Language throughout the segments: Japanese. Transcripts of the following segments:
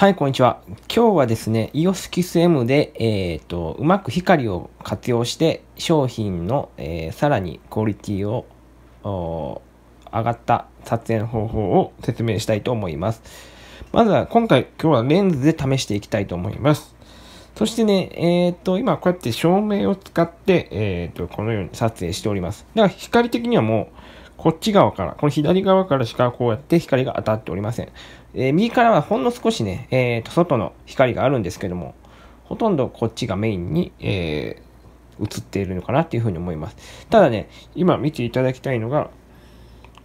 はい、こんにちは。今日はですね、EOS キス M で、えっ、ー、と、うまく光を活用して、商品の、えー、さらにクオリティを、上がった撮影の方法を説明したいと思います。まずは、今回、今日はレンズで試していきたいと思います。そしてね、えっ、ー、と、今こうやって照明を使って、えっ、ー、と、このように撮影しております。だから光的にはもう、こっち側から、この左側からしかこうやって光が当たっておりません。えー、右からはほんの少しね、えー、と外の光があるんですけども、ほとんどこっちがメインに、えー、映っているのかなっていうふうに思います。ただね、今見ていただきたいのが、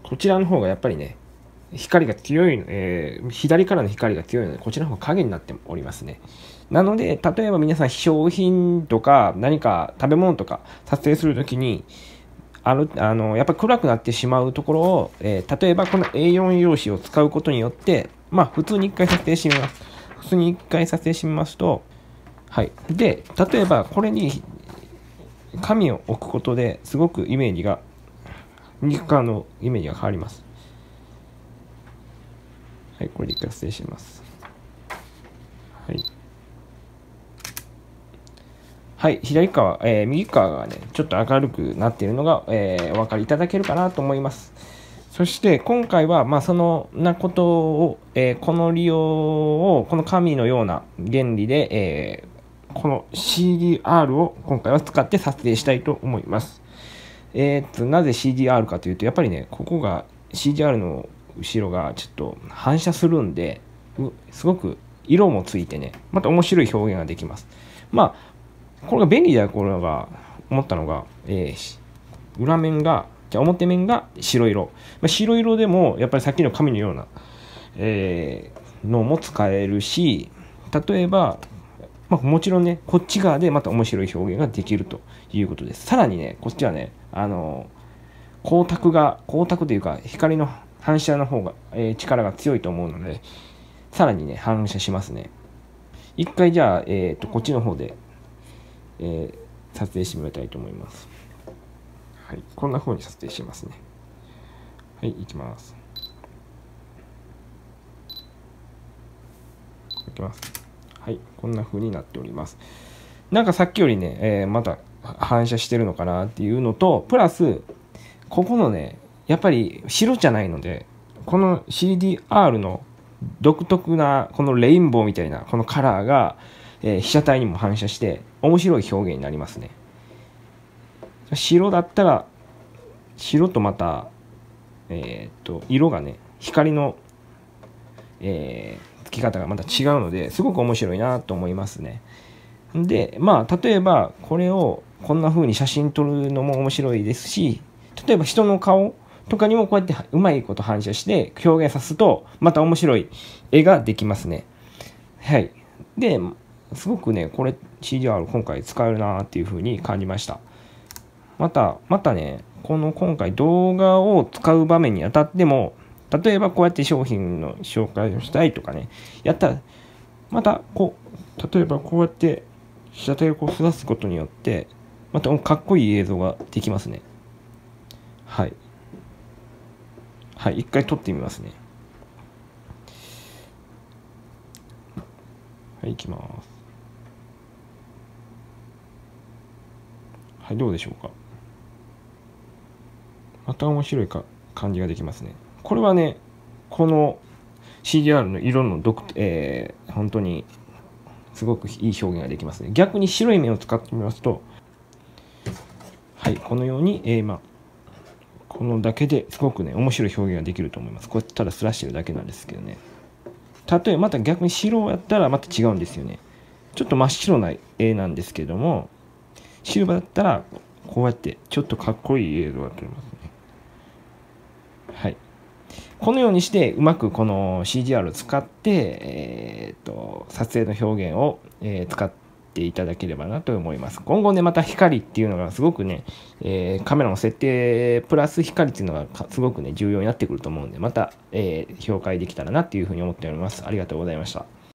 こちらの方がやっぱりね、光が強いの、えー、左からの光が強いので、こちらの方が影になっておりますね。なので、例えば皆さん、商品とか、何か食べ物とか撮影するときに、あるあのやっぱり暗くなってしまうところを、えー、例えばこの A4 用紙を使うことによって、まあ、普通に1回撮影してみます。普通に1回撮影してみますと、はい。で、例えばこれに紙を置くことですごくイメージが、肉感のイメージが変わります。はい、これで1回撮影します。はい、左側、えー、右側がね、ちょっと明るくなっているのが、えー、お分かりいただけるかなと思います。そして今回は、まあ、そのなことを、えー、この利用を、この神のような原理で、えこの CDR を今回は使って撮影したいと思います。えっと、なぜ CDR かというと、やっぱりね、ここが CDR の後ろがちょっと反射するんで、すごく色もついてね、また面白い表現ができます。まあ、これが便利だよ、これが思ったのが、えー、裏面がじゃ表面が白色、まあ、白色でもやっぱりさっきの紙のような、えー、のも使えるし例えば、まあ、もちろんねこっち側でまた面白い表現ができるということですさらにねこっちはねあの光沢が光沢というか光の反射の方が、えー、力が強いと思うのでさらにね反射しますね一回じゃあ、えーとこっちの方でえー、撮影してみたいと思います。はい、こんな風に撮影しますね。はい、行きます。いきます。はい、こんな風になっております。なんかさっきよりね、えー、まだ反射してるのかなっていうのと、プラス、ここのね、やっぱり白じゃないので、この CDR の独特なこのレインボーみたいなこのカラーが、えー、被写体にも反射して面白い表現になりますね白だったら白とまたえー、っと色がね光の、えー、付き方がまた違うのですごく面白いなと思いますねでまあ例えばこれをこんな風に写真撮るのも面白いですし例えば人の顔とかにもこうやってうまいこと反射して表現さすとまた面白い絵ができますねはいですごくね、これ CDR 今回使えるなっていう風に感じました。また、またね、この今回動画を使う場面にあたっても、例えばこうやって商品の紹介をしたいとかね、やったら、またこう、例えばこうやって被写体をこう育すことによって、またかっこいい映像ができますね。はい。はい、一回撮ってみますね。はい、行きます。はい、どうでしょうか。また面白いか感じができますね。これはね、この CDR の色の独、えー、本当にすごくいい表現ができますね。逆に白い面を使ってみますと、はい、このように、えー、まあ、このだけですごくね、面白い表現ができると思います。これただスラしてるだけなんですけどね。例えばまた逆に白をやったらまた違うんですよね。ちょっと真っ白な絵なんですけども、ルューバだったら、こうやってちょっとかっこいい映像が撮れますね。はい。このようにして、うまくこの CGR を使って、えー、と、撮影の表現を、えー、使っていただければなと思います。今後ね、また光っていうのがすごくね、えー、カメラの設定プラス光っていうのがすごくね、重要になってくると思うんで、また、えー、評価できたらなっていうふうに思っております。ありがとうございました。